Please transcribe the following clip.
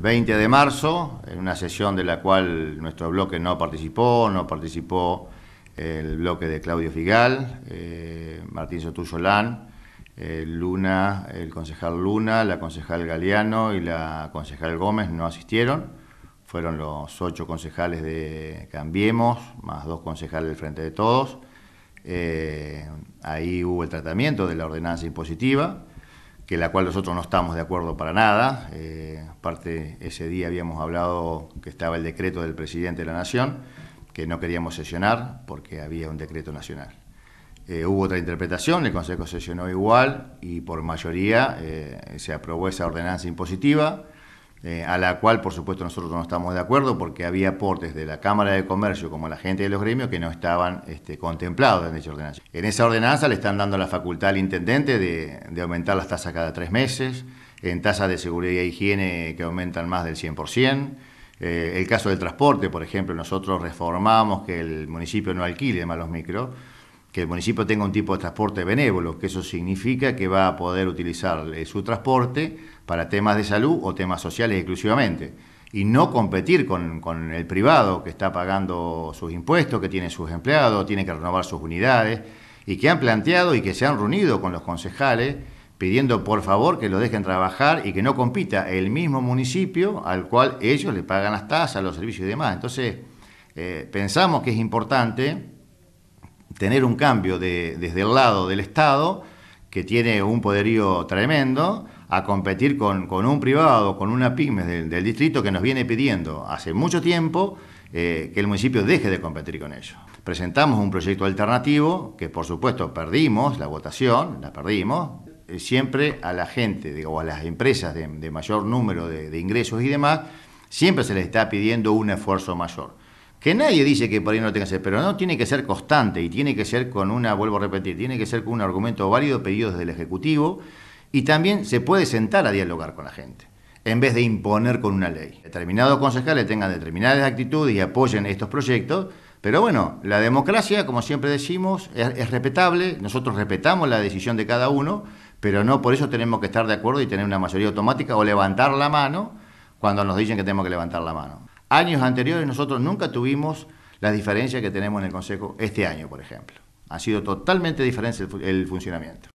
20 de marzo, en una sesión de la cual nuestro bloque no participó, no participó el bloque de Claudio Figal, eh, Martín Sotuyolán, eh, Luna, el concejal Luna, la concejal Galeano y la concejal Gómez no asistieron. Fueron los ocho concejales de Cambiemos, más dos concejales del Frente de Todos. Eh, ahí hubo el tratamiento de la ordenanza impositiva que la cual nosotros no estamos de acuerdo para nada. Eh, aparte, ese día habíamos hablado que estaba el decreto del presidente de la Nación, que no queríamos sesionar porque había un decreto nacional. Eh, hubo otra interpretación, el Consejo sesionó igual y por mayoría eh, se aprobó esa ordenanza impositiva eh, a la cual por supuesto nosotros no estamos de acuerdo porque había aportes de la Cámara de Comercio como la gente de los gremios que no estaban este, contemplados en dicha ordenanza. En esa ordenanza le están dando la facultad al intendente de, aumentar las tasas cada tres meses, en tasas de seguridad y higiene que aumentan más del 100%. Eh, el caso del transporte, por ejemplo, nosotros reformamos que el municipio no alquile más los micros que el municipio tenga un tipo de transporte benévolo, que eso significa que va a poder utilizar eh, su transporte para temas de salud o temas sociales exclusivamente, y no competir con, el privado que está pagando sus impuestos, que tiene sus empleados, tiene que renovar sus unidades, y que han planteado y que se han reunido con los concejales pidiendo por favor que lo dejen trabajar y que no compita el mismo municipio al cual ellos le pagan las tasas, los servicios y demás. Entonces, eh, pensamos que es importante tener un cambio desde el lado del Estado, que tiene un poderío tremendo, a competir con, un privado, con una pymes del, distrito que nos viene pidiendo hace mucho tiempo eh, que el municipio deje de competir con ellos. Presentamos un proyecto alternativo que por supuesto perdimos la votación, la perdimos, eh, siempre a la gente o a las empresas de, mayor número de ingresos y demás, siempre se les está pidiendo un esfuerzo mayor. Que nadie dice que por ahí no tenga que ser, pero no tiene que ser constante y tiene que ser con una, vuelvo a repetir, tiene que ser con un argumento válido pedido desde el Ejecutivo y también se puede sentar a dialogar con la gente en vez de imponer con una ley. Determinados concejales tengan determinadas actitudes y apoyen estos proyectos, pero bueno, la democracia, como siempre decimos, es, es respetable, nosotros respetamos la decisión de cada uno, pero no por eso tenemos que estar de acuerdo y tener una mayoría automática o levantar la mano cuando nos dicen que tenemos que levantar la mano años anteriores nosotros nunca tuvimos las diferencias que tenemos en el Consejo este año, por ejemplo. Ha sido totalmente diferente el, el funcionamiento.